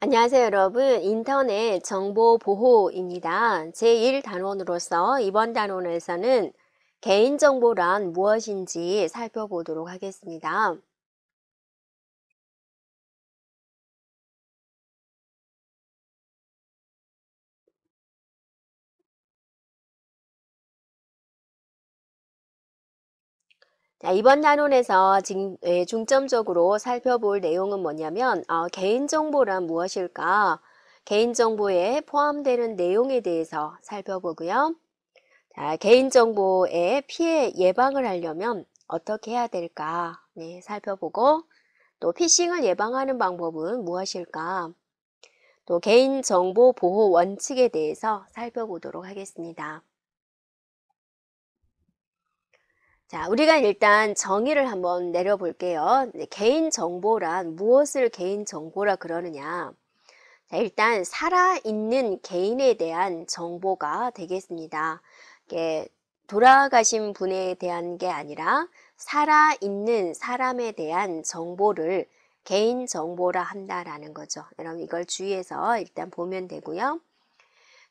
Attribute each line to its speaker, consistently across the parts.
Speaker 1: 안녕하세요 여러분 인터넷 정보보호입니다 제1단원으로서 이번 단원에서는 개인정보란 무엇인지 살펴보도록
Speaker 2: 하겠습니다 자, 이번 나눔에서
Speaker 1: 예, 중점적으로 살펴볼 내용은 뭐냐면 어, 개인정보란 무엇일까? 개인정보에 포함되는 내용에 대해서 살펴보고요. 자, 개인정보의 피해 예방을 하려면 어떻게 해야 될까? 네, 살펴보고 또 피싱을 예방하는 방법은 무엇일까? 또 개인정보 보호 원칙에 대해서 살펴보도록 하겠습니다. 자, 우리가 일단 정의를 한번 내려볼게요. 개인정보란 무엇을 개인정보라 그러느냐. 자, 일단 살아있는 개인에 대한 정보가 되겠습니다. 돌아가신 분에 대한 게 아니라 살아있는 사람에 대한 정보를 개인정보라 한다라는 거죠. 여러분 이걸 주의해서 일단 보면 되고요.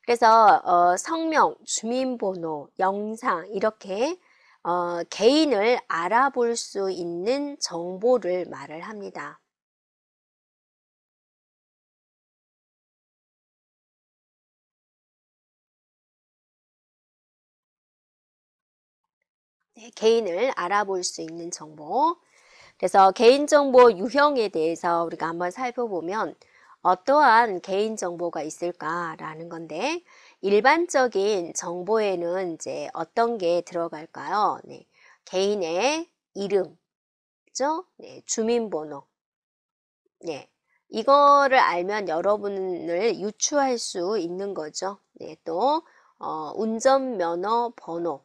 Speaker 1: 그래서 어, 성명, 주민번호, 영상 이렇게 어, 개인을 알아볼 수 있는 정보를 말을 합니다. 네, 개인을 알아볼 수 있는 정보 그래서 개인정보 유형에 대해서 우리가 한번 살펴보면 어떠한 개인정보가 있을까라는 건데 일반적인 정보에는 이제 어떤 게 들어갈까요? 네, 개인의 이름, 그죠? 네, 주민번호. 네, 이거를 알면 여러분을 유추할 수 있는 거죠. 네, 또 어, 운전면허
Speaker 2: 번호.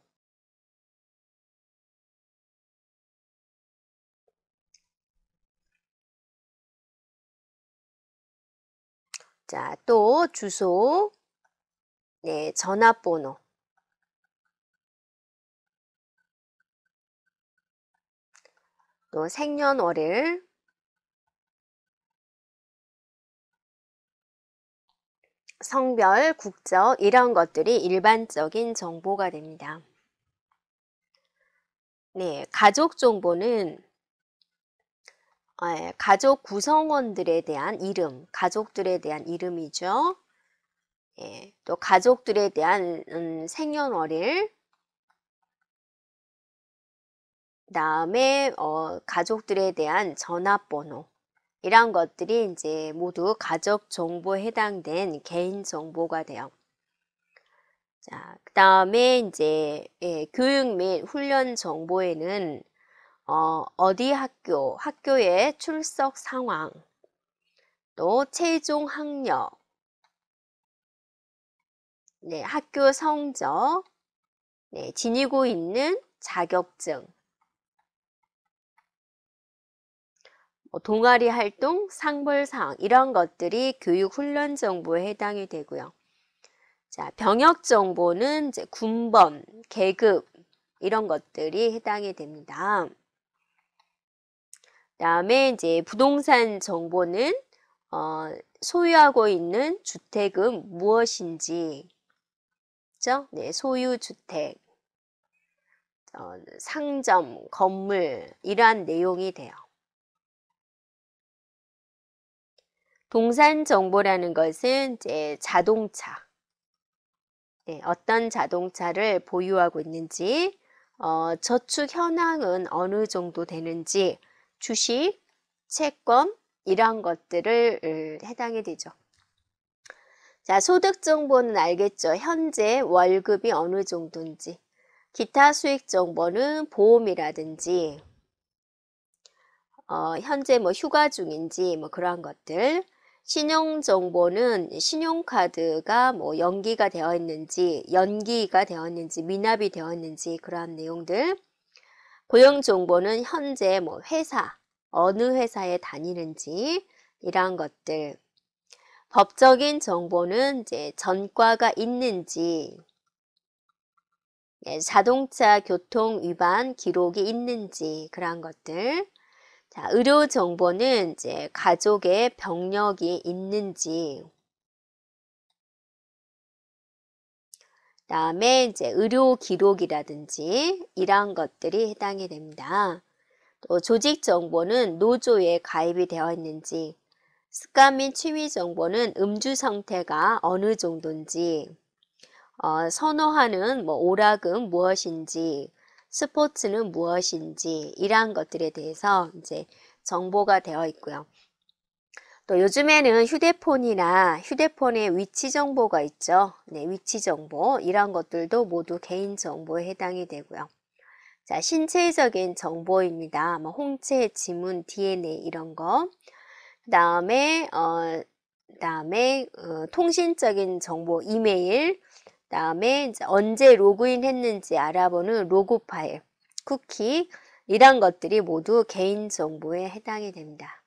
Speaker 2: 자, 또 주소, 네, 전화번호. 또 생년월일.
Speaker 1: 성별, 국적 이런 것들이 일반적인 정보가 됩니다. 네, 가족 정보는 예, 가족 구성원들에 대한 이름, 가족들에 대한 이름이죠. 예, 또 가족들에 대한 음, 생년월일 다음에 어, 가족들에 대한 전화번호 이런 것들이 이제 모두 가족 정보에 해당된 개인 정보가 돼요. 자, 그 다음에 이제 예, 교육 및 훈련 정보에는 어, 어디 학교, 학교의 출석 상황, 또 최종 학력, 네, 학교 성적, 네, 지니고 있는 자격증, 뭐 동아리 활동, 상벌사항 이런 것들이 교육훈련 정보에 해당이 되고요. 자, 병역 정보는 이제 군번 계급 이런 것들이 해당이 됩니다. 그 다음에 이제 부동산 정보는 어, 소유하고 있는 주택은 무엇인지 있죠? 네, 소유주택, 어, 상점, 건물 이러한
Speaker 2: 내용이 돼요. 동산 정보라는
Speaker 1: 것은 이제 자동차, 네, 어떤 자동차를 보유하고 있는지, 어, 저축 현황은 어느 정도 되는지, 주식, 채권 이런 것들을 해당이 되죠. 자, 소득 정보는 알겠죠? 현재 월급이 어느 정도인지. 기타 수익 정보는 보험이라든지 어, 현재 뭐 휴가 중인지 뭐 그러한 것들 신용 정보는 신용카드가 뭐 연기가 되어 있는지 연기가 되었는지 미납이 되었는지 그러한 내용들 고용 정보는 현재 뭐 회사 어느 회사에 다니는지 이러한 것들 법적인 정보는 이제 전과가 있는지, 예, 자동차 교통 위반 기록이 있는지 그러한 것들. 자, 의료 정보는 이제 가족의 병력이 있는지. 다음에 이제 의료 기록이라든지 이런 것들이 해당이 됩니다. 또 조직 정보는 노조에 가입이 되어 있는지 습관 및 취미 정보는 음주 상태가 어느 정도인지, 어, 선호하는 뭐 오락은 무엇인지, 스포츠는 무엇인지 이러한 것들에 대해서 이제 정보가 되어 있고요. 또 요즘에는 휴대폰이나 휴대폰의 위치 정보가 있죠. 네, 위치 정보 이런 것들도 모두 개인 정보에 해당이 되고요. 자, 신체적인 정보입니다. 뭐 홍채, 지문, DNA 이런 거. 다음에 어 다음에 어, 통신적인 정보 이메일 다음에 언제 로그인 했는지 알아보는 로그 파일 쿠키 이런 것들이 모두 개인정보에 해당이 됩니다.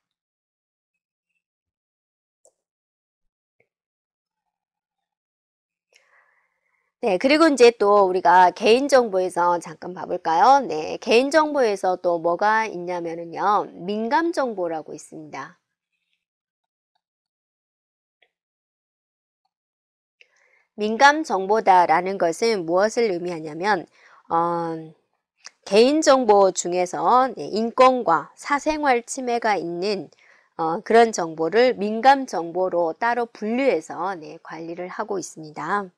Speaker 1: 네, 그리고 이제 또 우리가 개인정보에서 잠깐 봐볼까요? 네, 개인정보에서 또 뭐가 있냐면요 민감정보라고 있습니다. 민감 정보다라는 것은 무엇을 의미하냐면 어, 개인정보 중에서 네, 인권과 사생활 침해가 있는 어, 그런 정보를 민감 정보로 따로 분류해서 네, 관리를 하고 있습니다.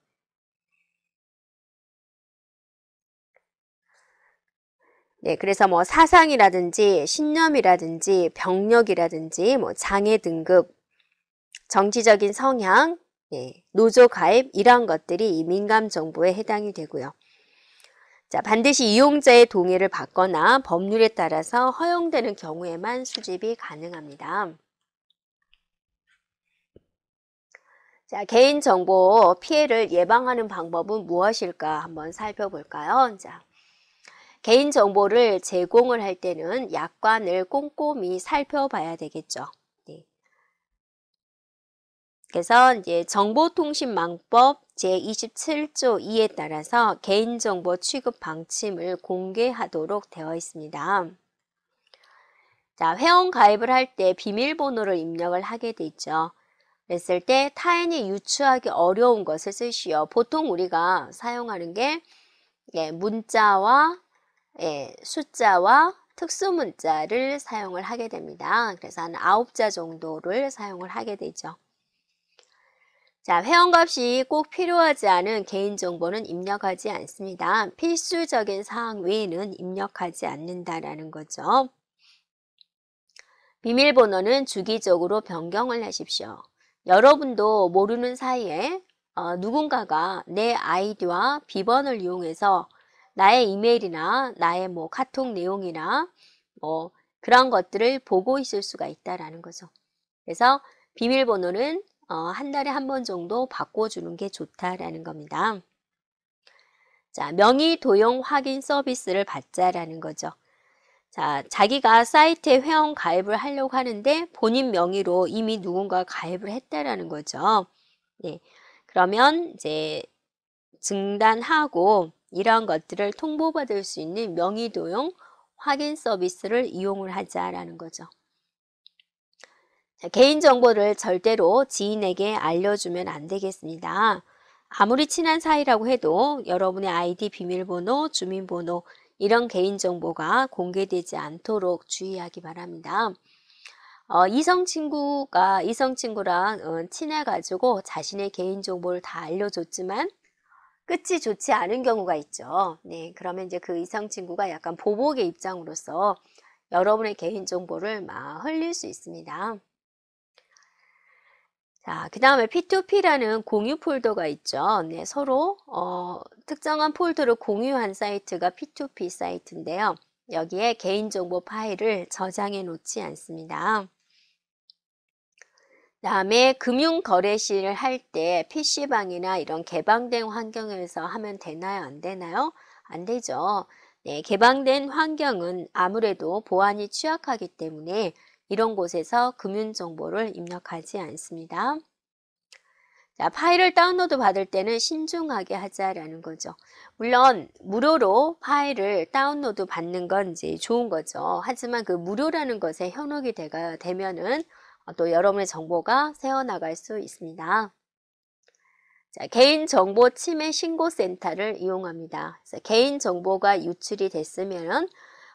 Speaker 1: 네, 그래서 뭐 사상이라든지 신념이라든지 병력이라든지 뭐 장애 등급, 정치적인 성향, 예, 노조 가입 이러한 것들이 민감 정보에 해당이 되고요. 자, 반드시 이용자의 동의를 받거나 법률에 따라서 허용되는 경우에만 수집이 가능합니다. 자, 개인정보 피해를 예방하는 방법은 무엇일까 한번 살펴볼까요? 자, 개인정보를 제공을 할 때는 약관을 꼼꼼히 살펴봐야 되겠죠. 그래서 이제 정보통신망법 제27조 2에 따라서 개인정보 취급 방침을 공개하도록 되어 있습니다. 자, 회원 가입을 할 때 비밀번호를 입력을 하게 되죠. 그랬을 때 타인이 유추하기 어려운 것을 쓰시오. 보통 우리가 사용하는 게 예, 문자와 예, 숫자와 특수 문자를 사용을 하게 됩니다. 그래서 한 9자 정도를 사용을 하게 되죠. 자, 회원값이 꼭 필요하지 않은 개인정보는 입력하지 않습니다. 필수적인 사항 외에는 입력하지 않는다라는 거죠. 비밀번호는 주기적으로 변경을 하십시오. 여러분도 모르는 사이에 어, 누군가가 내 아이디와 비번을 이용해서 나의 이메일이나 나의 뭐 카톡 내용이나 뭐 그런 것들을 보고 있을 수가 있다라는 거죠. 그래서 비밀번호는 어, 한 달에 한 번 정도 바꿔주는 게 좋다라는 겁니다. 자, 명의 도용 확인 서비스를 받자라는 거죠. 자, 자기가 사이트에 회원 가입을 하려고 하는데 본인 명의로 이미 누군가 가입을 했다라는 거죠. 네. 그러면 이제 증단하고 이런 것들을 통보받을 수 있는 명의 도용 확인 서비스를 이용을 하자라는 거죠. 개인정보를 절대로 지인에게 알려주면 안 되겠습니다. 아무리 친한 사이라고 해도 여러분의 아이디, 비밀번호, 주민번호 이런 개인정보가 공개되지 않도록 주의하기 바랍니다. 어, 이성친구가 이성친구랑 어, 친해가지고 자신의 개인정보를 다 알려줬지만 끝이 좋지 않은 경우가 있죠. 네, 그러면 이제 그 이성친구가 약간 보복의 입장으로서 여러분의 개인정보를 막 흘릴 수 있습니다. 자, 그 다음에 P2P라는 공유 폴더가 있죠. 네, 서로 어, 특정한 폴더를 공유한 사이트가 P2P 사이트인데요. 여기에 개인정보 파일을 저장해 놓지 않습니다. 다음에 금융거래실을할 때 PC방이나 이런 개방된 환경에서 하면 되나요? 안 되나요? 안 되죠. 네, 개방된 환경은 아무래도 보안이 취약하기 때문에 이런 곳에서 금융정보를 입력하지 않습니다. 자, 파일을 다운로드 받을 때는 신중하게 하자라는 거죠. 물론 무료로 파일을 다운로드 받는 건 이제 좋은 거죠. 하지만 그 무료라는 것에 현혹이 되가 되면은 또 여러분의 정보가 새어나갈 수 있습니다. 자, 개인정보 침해 신고센터를 이용합니다. 개인정보가 유출이 됐으면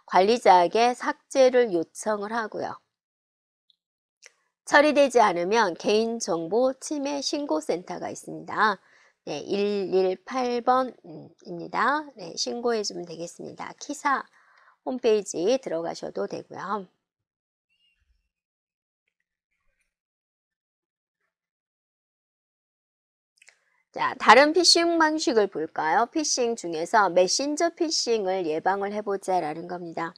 Speaker 1: 관리자에게 삭제를 요청을 하고요. 처리되지 않으면 개인정보 침해 신고센터가 있습니다. 네, 118번입니다. 음, 네, 신고해 주면 되겠습니다. 키사 홈페이지 들어가셔도 되고요. 자, 다른 피싱 방식을 볼까요? 피싱 중에서 메신저 피싱을 예방을 해보자라는 겁니다.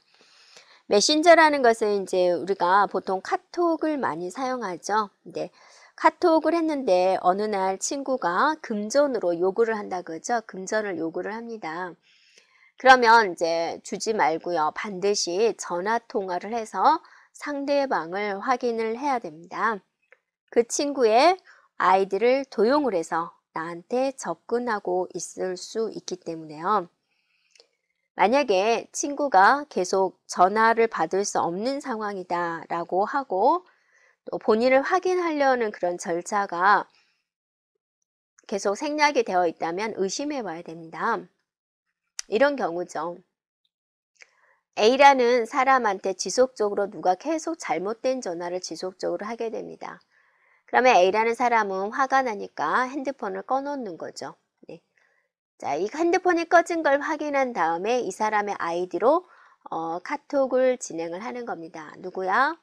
Speaker 1: 메신저라는 것은 이제 우리가 보통 카톡을 많이 사용하죠. 근 카톡을 했는데 어느 날 친구가 금전으로 요구를 한다 그죠? 금전을 요구를 합니다. 그러면 이제 주지 말고요. 반드시 전화 통화를 해서 상대방을 확인을 해야 됩니다. 그 친구의 아이디를 도용을 해서 나한테 접근하고 있을 수 있기 때문에요. 만약에 친구가 계속 전화를 받을 수 없는 상황이다 라고 하고 또 본인을 확인하려는 그런 절차가 계속 생략이 되어 있다면 의심해 봐야 됩니다. 이런 경우죠. A라는 사람한테 지속적으로 누가 계속 잘못된 전화를 지속적으로 하게 됩니다. 그러면 A라는 사람은 화가 나니까 핸드폰을 꺼놓는 거죠. 자, 이 핸드폰이 꺼진 걸 확인한 다음에 이 사람의 아이디로 어, 카톡을 진행을 하는 겁니다. 누구야?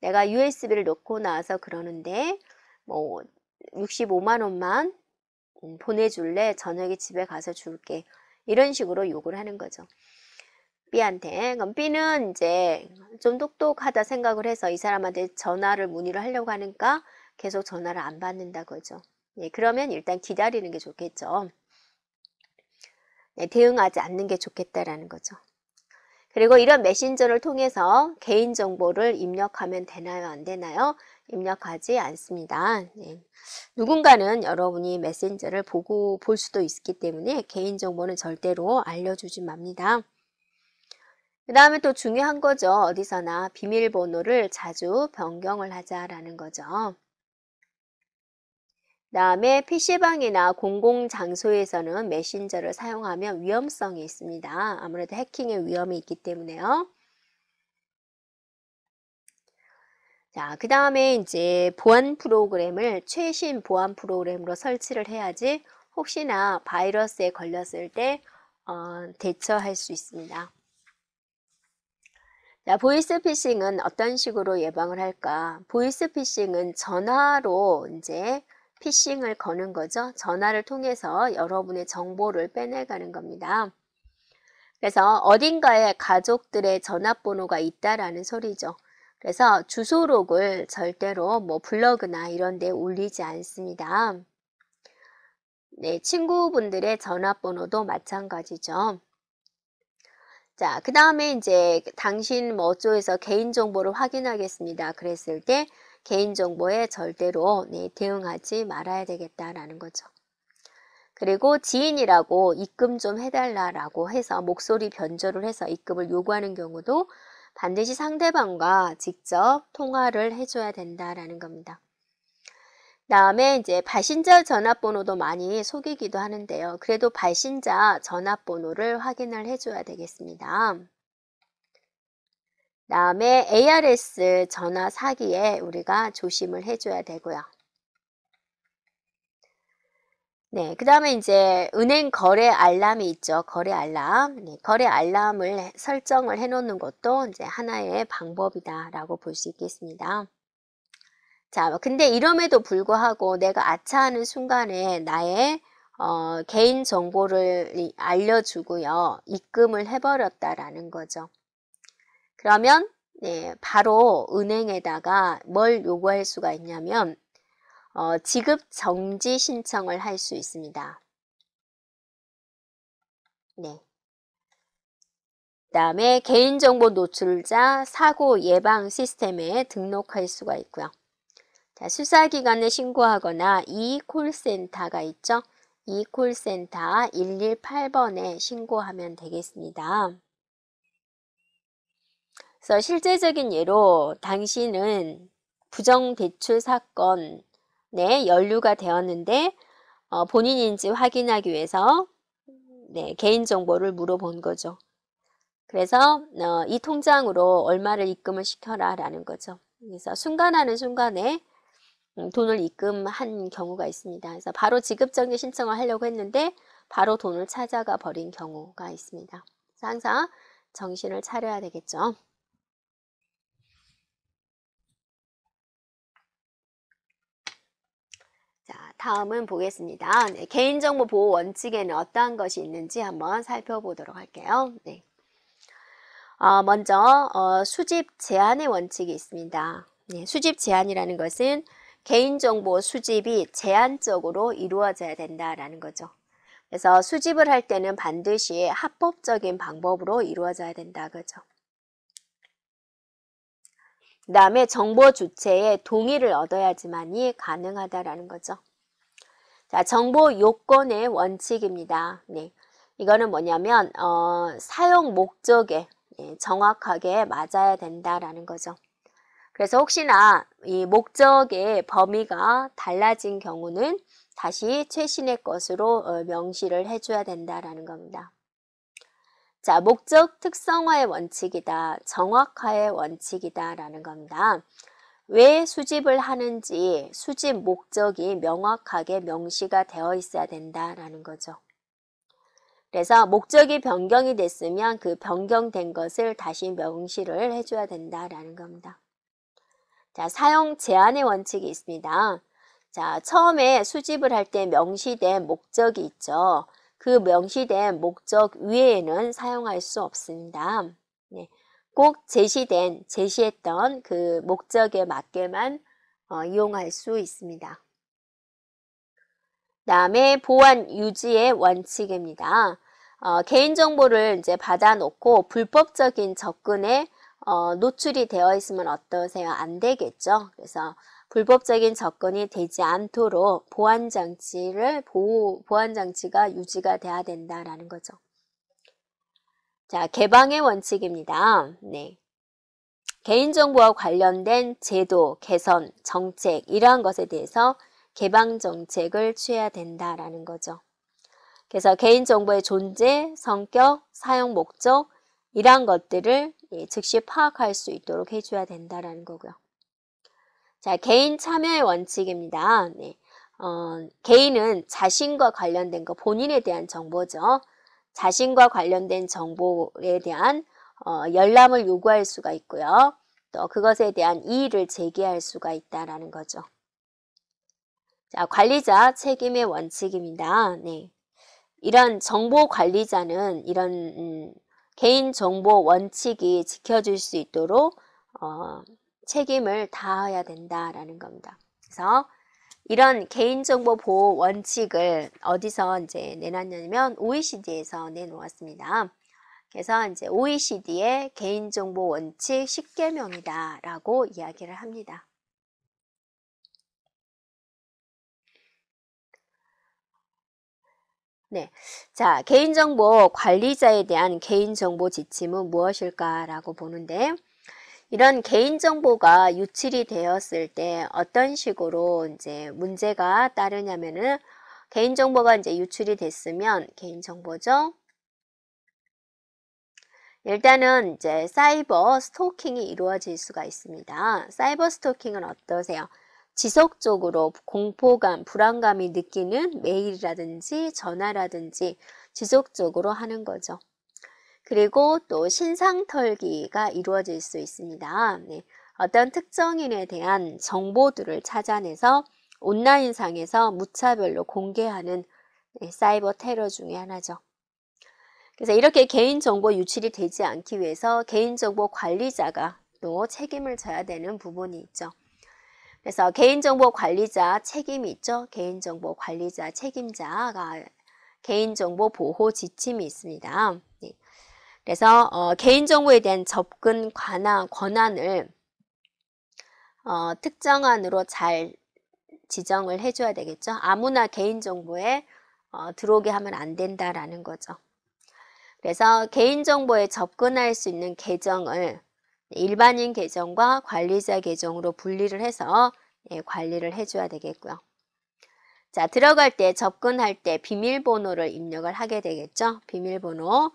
Speaker 1: 내가 USB를 놓고 나와서 그러는데 뭐 65만 원만 음, 보내줄래? 저녁에 집에 가서 줄게. 이런 식으로 욕을 하는 거죠. B한테. 그럼 B는 이제 좀 똑똑하다 생각을 해서 이 사람한테 전화를 문의를 하려고 하니까 계속 전화를 안 받는다 그죠. 예, 그러면 일단 기다리는 게 좋겠죠. 네, 대응하지 않는 게 좋겠다라는 거죠. 그리고 이런 메신저를 통해서 개인정보를 입력하면 되나요 안 되나요? 입력하지 않습니다. 네. 누군가는 여러분이 메신저를 보고 볼 수도 있기 때문에 개인정보는 절대로 알려주지 맙니다. 그 다음에 또 중요한 거죠. 어디서나 비밀번호를 자주 변경을 하자라는 거죠. 다음에 PC방이나 공공장소에서는 메신저를 사용하면 위험성이 있습니다. 아무래도 해킹의 위험이 있기 때문에요. 자, 그 다음에 이제 보안 프로그램을 최신 보안 프로그램으로 설치를 해야지 혹시나 바이러스에 걸렸을 때 어, 대처할 수 있습니다. 자, 보이스피싱은 어떤 식으로 예방을 할까? 보이스피싱은 전화로 이제 피싱을 거는 거죠. 전화를 통해서 여러분의 정보를 빼내가는 겁니다. 그래서 어딘가에 가족들의 전화번호가 있다라는 소리죠. 그래서 주소록을 절대로 뭐 블로그나 이런 데 올리지 않습니다. 네, 친구분들의 전화번호도 마찬가지죠. 자, 그 다음에 이제 당신 뭐 어쩌에서 개인정보를 확인하겠습니다. 그랬을 때 개인정보에 절대로 네, 대응하지 말아야 되겠다라는 거죠. 그리고 지인이라고 입금 좀 해달라라고 해서 목소리 변조를 해서 입금을 요구하는 경우도 반드시 상대방과 직접 통화를 해줘야 된다라는 겁니다. 다음에 이제 발신자 전화번호도 많이 속이기도 하는데요. 그래도 발신자 전화번호를 확인을 해줘야 되겠습니다. 다음에 ARS 전화 사기에 우리가 조심을 해줘야 되고요. 네, 그 다음에 이제 은행 거래 알람이 있죠. 거래 알람. 네, 거래 알람을 설정을 해놓는 것도 이제 하나의 방법이다라고 볼 수 있겠습니다. 자, 뭐 근데 이럼에도 불구하고 내가 아차하는 순간에 나의 어, 개인 정보를 알려주고요. 입금을 해버렸다라는 거죠. 그러면 네, 바로 은행에다가 뭘 요구할 수가 있냐면 어, 지급 정지 신청을 할 수 있습니다. 네. 그 다음에 개인정보 노출자 사고 예방 시스템에 등록할 수가 있고요. 자, 수사기관에 신고하거나 이 콜센터가 있죠. 이 콜센터 118번에 신고하면 되겠습니다. 그래서 실제적인 예로 당신은 부정대출 사건에 연루가 되었는데 어, 본인인지 확인하기 위해서 네, 개인정보를 물어본 거죠. 그래서 어, 이 통장으로 얼마를 입금을 시켜라 라는 거죠. 그래서 순간하는 순간에 음, 돈을 입금한 경우가 있습니다. 그래서 바로 지급정지 신청을 하려고 했는데 바로 돈을 찾아가 버린 경우가 있습니다. 항상 정신을 차려야 되겠죠. 다음은 보겠습니다. 네, 개인정보 보호 원칙에는 어떠한 것이 있는지 한번 살펴보도록 할게요. 네. 어, 먼저 어, 수집 제한의 원칙이 있습니다. 네, 수집 제한이라는 것은 개인정보 수집이 제한적으로 이루어져야 된다라는 거죠. 그래서 수집을 할 때는 반드시 합법적인 방법으로 이루어져야 된다 그죠. 그 다음에 정보 주체의 동의를 얻어야지만이 가능하다라는 거죠. 자, 정보 요건의 원칙입니다. 네. 이거는 뭐냐면 어, 사용 목적에 예, 정확하게 맞아야 된다라는 거죠. 그래서 혹시나 이 목적의 범위가 달라진 경우는 다시 최신의 것으로 어, 명시를 해줘야 된다라는 겁니다. 자, 목적 특성화의 원칙이다. 정확화의 원칙이다라는 겁니다. 왜 수집을 하는지 수집 목적이 명확하게 명시가 되어 있어야 된다라는 거죠. 그래서 목적이 변경이 됐으면 그 변경된 것을 다시 명시를 해줘야 된다라는 겁니다. 자, 사용 제한의 원칙이 있습니다. 자, 처음에 수집을 할 때 명시된 목적이 있죠. 그 명시된 목적 외에는 사용할 수 없습니다. 네. 꼭 제시된, 제시했던 그 목적에 맞게만 어, 이용할 수 있습니다. 다음에 보안 유지의 원칙입니다. 어, 개인정보를 이제 받아놓고 불법적인 접근에 어, 노출이 되어 있으면 어떠세요? 안 되겠죠. 그래서 불법적인 접근이 되지 않도록 보안장치를 보호, 보안장치가 유지가 돼야 된다라는 거죠. 자, 개방의 원칙입니다. 네. 개인정보와 관련된 제도, 개선, 정책 이러한 것에 대해서 개방 정책을 취해야 된다라는 거죠. 그래서 개인정보의 존재, 성격, 사용 목적 이러한 것들을 예, 즉시 파악할 수 있도록 해줘야 된다라는 거고요. 자, 개인 참여의 원칙입니다. 네. 어, 개인은 자신과 관련된 거, 본인에 대한 정보죠. 자신과 관련된 정보에 대한 어, 열람을 요구할 수가 있고요. 또 그것에 대한 이의를 제기할 수가 있다라는 거죠. 자, 관리자 책임의 원칙입니다. 네. 이런 정보 관리자는 이런 음, 개인 정보 원칙이 지켜질 수 있도록 어, 책임을 다해야 된다라는 겁니다. 그래서 이런 개인정보 보호 원칙을 어디서 이제 내놨냐면 OECD에서 내놓았습니다. 그래서 이제 OECD의 개인정보 원칙 10개명이다 라고 이야기를 합니다. 네. 자, 개인정보 관리자에 대한 개인정보 지침은 무엇일까라고 보는데, 이런 개인정보가 유출이 되었을 때 어떤 식으로 이제 문제가 따르냐면은 개인정보가 이제 유출이 됐으면 개인정보죠. 일단은 이제 사이버 스토킹이 이루어질 수가 있습니다. 사이버 스토킹은 어떠세요? 지속적으로 공포감, 불안감이 느끼는 메일이라든지 전화라든지 지속적으로 하는 거죠. 그리고 또 신상털기가 이루어질 수 있습니다. 네, 어떤 특정인에 대한 정보들을 찾아내서 온라인상에서 무차별로 공개하는 네, 사이버 테러 중의 하나죠. 그래서 이렇게 개인정보 유출이 되지 않기 위해서 개인정보 관리자가 또 책임을 져야 되는 부분이 있죠. 그래서 개인정보 관리자 책임이 있죠. 개인정보 관리자 책임자가 개인정보 보호 지침이 있습니다. 그래서 어, 개인정보에 대한 접근 관한 권한을 어, 특정한으로잘 지정을 해줘야 되겠죠. 아무나 개인정보에 어, 들어오게 하면 안 된다라는 거죠. 그래서 개인정보에 접근할 수 있는 계정을 일반인 계정과 관리자 계정으로 분리를 해서 예, 관리를 해줘야 되겠고요. 자 들어갈 때 접근할 때 비밀번호를 입력을 하게 되겠죠. 비밀번호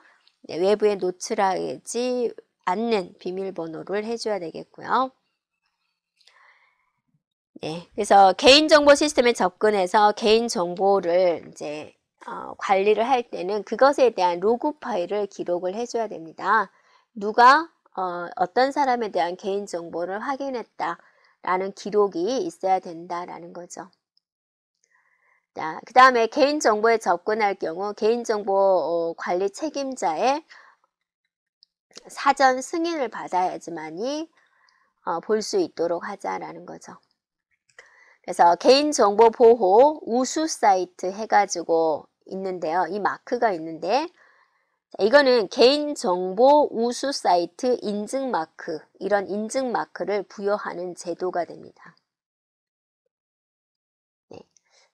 Speaker 1: 네, 외부에 노출하지 않는 비밀번호를 해줘야 되겠고요. 네, 그래서 개인정보 시스템에 접근해서 개인정보를 이제 어, 관리를 할 때는 그것에 대한 로그 파일을 기록을 해줘야 됩니다. 누가 어, 어떤 사람에 대한 개인정보를 확인했다라는 기록이 있어야 된다라는 거죠. 자, 그 다음에 개인정보에 접근할 경우 개인정보 어, 관리 책임자의 사전 승인을 받아야지만이 어, 볼수 있도록 하자라는 거죠. 그래서 개인정보 보호 우수 사이트 해가지고 있는데요. 이 마크가 있는데 이거는 개인정보 우수 사이트 인증 마크 이런 인증 마크를 부여하는 제도가 됩니다.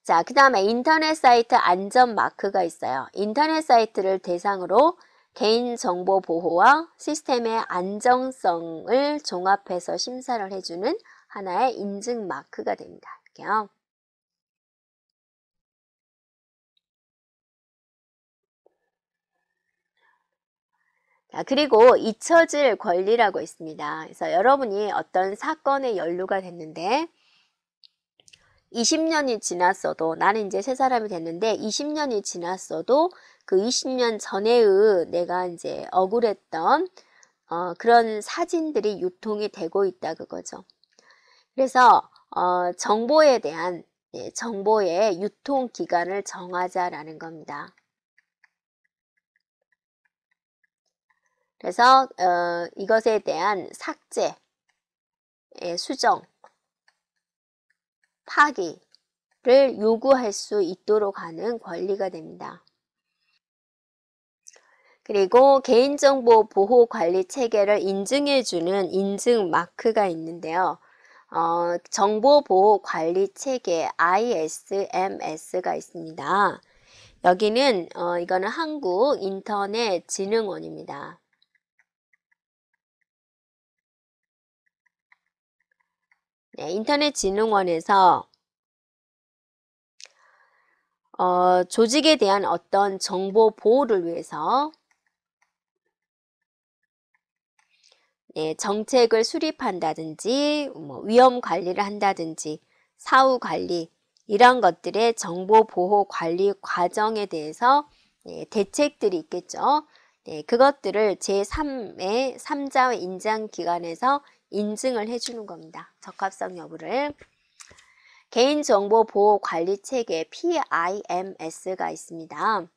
Speaker 1: 자, 그 다음에 인터넷 사이트 안전 마크가 있어요. 인터넷 사이트를 대상으로 개인정보 보호와 시스템의 안정성을 종합해서 심사를 해주는 하나의 인증 마크가 됩니다. 이렇게요. 자, 그리고 잊혀질 권리라고 있습니다. 그래서 여러분이 어떤 사건의 연루가 됐는데 20년이 지났어도 나는 이제 새 사람이 됐는데 20년이 지났어도 그 20년 전에의 내가 이제 억울했던 어, 그런 사진들이 유통이 되고 있다 그거죠. 그래서 어, 정보에 대한 예, 정보의 유통 기간을 정하자라는 겁니다. 그래서 어, 이것에 대한 삭제, 예, 수정, 파기를 요구할 수 있도록 하는 권리가 됩니다. 그리고 개인정보 보호 관리 체계를 인증해주는 인증 마크가 있는데요. 어, 정보보호관리체계 ISMS가 있습니다. 여기는 어, 이거는 한국인터넷진흥원입니다. 네, 인터넷진흥원에서 어, 조직에 대한 어떤 정보 보호를 위해서 네, 정책을 수립한다든지 뭐 위험 관리를 한다든지 사후 관리 이런 것들의 정보 보호 관리 과정에 대해서 네, 대책들이 있겠죠. 네, 그것들을 제3의 3자 인장 기관에서 인증을 해주는 겁니다. 적합성 여부를. 개인정보보호관리체계 PIMS가 있습니다.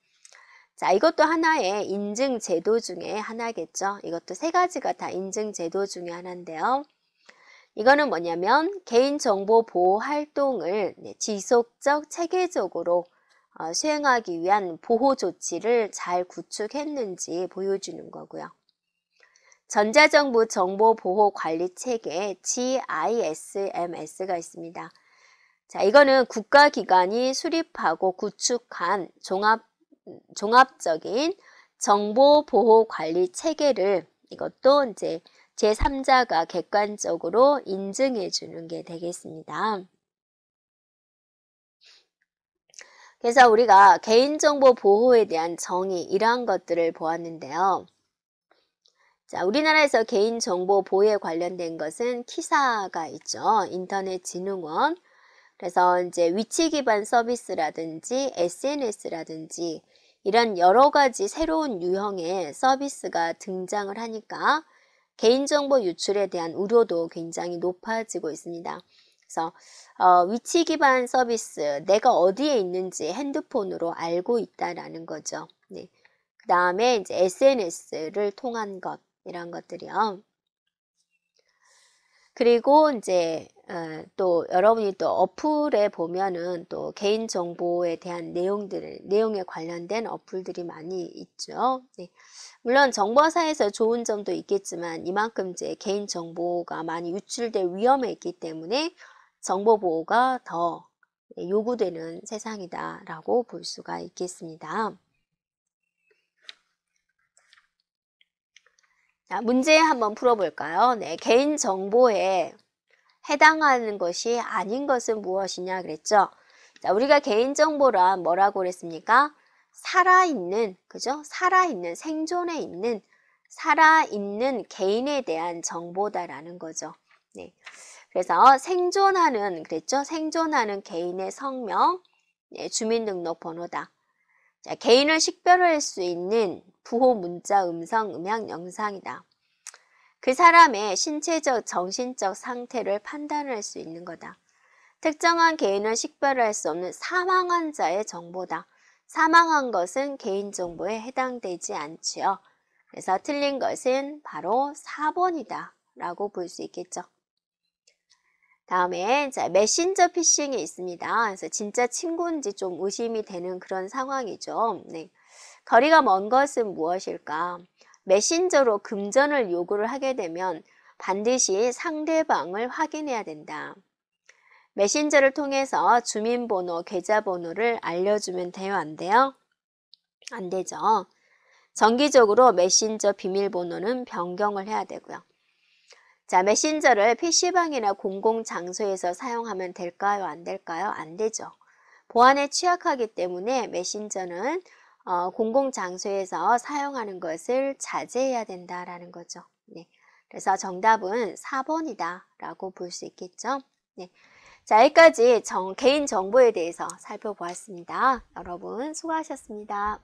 Speaker 1: 자, 이것도 하나의 인증 제도 중에 하나겠죠. 이것도 세 가지가 다 인증 제도 중에 하나인데요. 이거는 뭐냐면 개인정보보호 활동을 네, 지속적 체계적으로 어, 수행하기 위한 보호 조치를 잘 구축했는지 보여주는 거고요. 전자정부 정보보호관리체계 GISMS가 있습니다. 자, 이거는 국가기관이 수립하고 구축한 종합, 종합적인 정보보호관리 체계를 이것도 이제 제3자가 객관적으로 인증해 주는 게 되겠습니다. 그래서 우리가 개인정보 보호에 대한 정의 이러한 것들을 보았는데요. 자, 우리나라에서 개인정보 보호에 관련된 것은 키사가 있죠. 인터넷진흥원. 그래서 이제 위치 기반 서비스라든지 SNS라든지 이런 여러 가지 새로운 유형의 서비스가 등장을 하니까 개인정보 유출에 대한 우려도 굉장히 높아지고 있습니다. 그래서 어, 위치 기반 서비스, 내가 어디에 있는지 핸드폰으로 알고 있다라는 거죠. 네. 그 다음에 이제 SNS를 통한 것, 이런 것들이요. 그리고 이제 어, 또 여러분이 또 어플에 보면은 또 개인정보에 대한 내용들 내용에 관련된 어플들이 많이 있죠. 네. 물론 정보사에서 좋은 점도 있겠지만 이만큼 이제 개인정보가 많이 유출될 위험에 있기 때문에 정보보호가 더 네, 요구되는 세상이다라고 볼 수가 있겠습니다. 자, 문제 한번 풀어볼까요? 네, 개인정보에 해당하는 것이 아닌 것은 무엇이냐 그랬죠? 자, 우리가 개인정보란 뭐라고 그랬습니까? 살아있는, 그죠? 살아있는, 생존에 있는, 살아있는 개인에 대한 정보다라는 거죠. 네. 그래서 생존하는, 그랬죠? 생존하는 개인의 성명, 네, 주민등록번호다. 자, 개인을 식별할 수 있는 부호 문자 음성 음향 영상이다. 그 사람의 신체적 정신적 상태를 판단할 수 있는 거다. 특정한 개인을 식별할 수 없는 사망한 자의 정보다. 사망한 것은 개인정보에 해당되지 않지요. 그래서 틀린 것은 바로 4번이다 라고 볼 수 있겠죠. 다음에 자, 메신저 피싱이 있습니다. 그래서 진짜 친구인지 좀 의심이 되는 그런 상황이죠. 네. 거리가 먼 것은 무엇일까? 메신저로 금전을 요구를 하게 되면 반드시 상대방을 확인해야 된다. 메신저를 통해서 주민번호, 계좌번호를 알려주면 돼요? 안 돼요? 안 되죠. 정기적으로 메신저 비밀번호는 변경을 해야 되고요. 자, 메신저를 PC방이나 공공장소에서 사용하면 될까요? 안 될까요? 안 되죠. 보안에 취약하기 때문에 메신저는 어, 공공장소에서 사용하는 것을 자제해야 된다라는 거죠. 네. 그래서 정답은 4번이다 라고 볼 수 있겠죠. 네. 자, 여기까지 정, 개인정보에 대해서 살펴보았습니다. 여러분 수고하셨습니다.